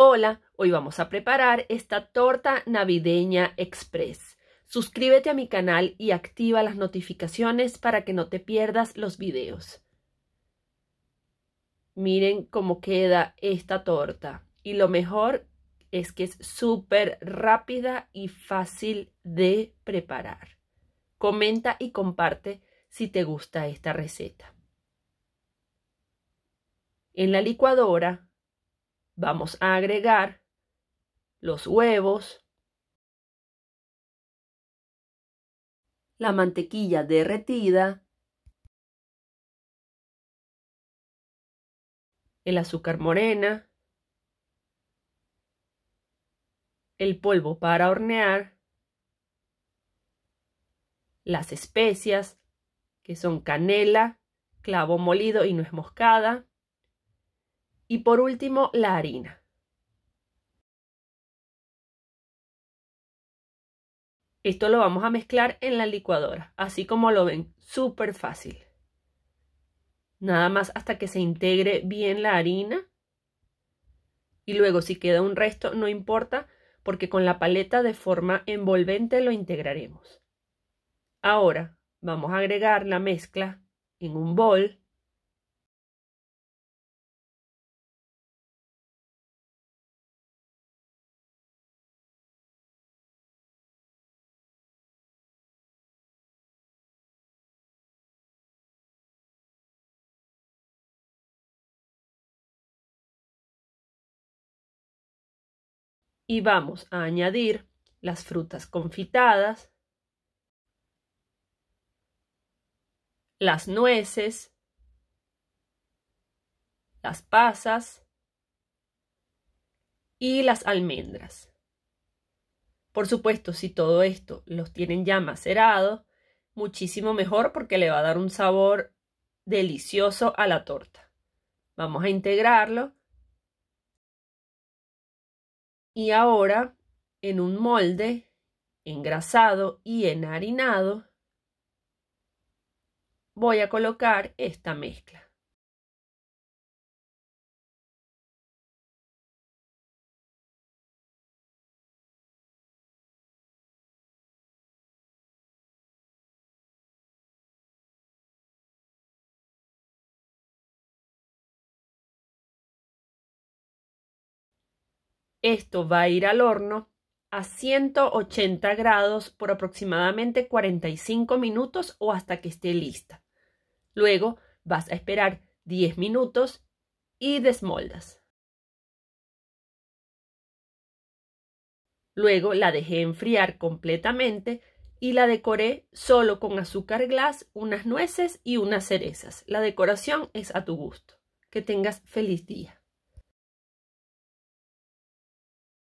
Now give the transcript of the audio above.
Hola, hoy vamos a preparar esta torta navideña express. Suscríbete a mi canal y activa las notificaciones para que no te pierdas los videos. Miren cómo queda esta torta y lo mejor es que es súper rápida y fácil de preparar. Comenta y comparte si te gusta esta receta. En la licuadora vamos a agregar los huevos, la mantequilla derretida, el azúcar morena, el polvo para hornear, las especias, que son canela, clavo molido y nuez moscada, y por último, la harina. Esto lo vamos a mezclar en la licuadora, así como lo ven, súper fácil. Nada más hasta que se integre bien la harina. Y luego si queda un resto, no importa, porque con la paleta de forma envolvente lo integraremos. Ahora vamos a agregar la mezcla en un bol y vamos a añadir las frutas confitadas, las nueces, las pasas y las almendras. Por supuesto, si todo esto los tienen ya macerado, muchísimo mejor porque le va a dar un sabor delicioso a la torta. Vamos a integrarlo y ahora en un molde engrasado y enharinado voy a colocar esta mezcla. Esto va a ir al horno a 180 grados por aproximadamente 45 minutos o hasta que esté lista. Luego vas a esperar 10 minutos y desmoldas. Luego la dejé enfriar completamente y la decoré solo con azúcar glass, unas nueces y unas cerezas. La decoración es a tu gusto. Que tengas feliz día.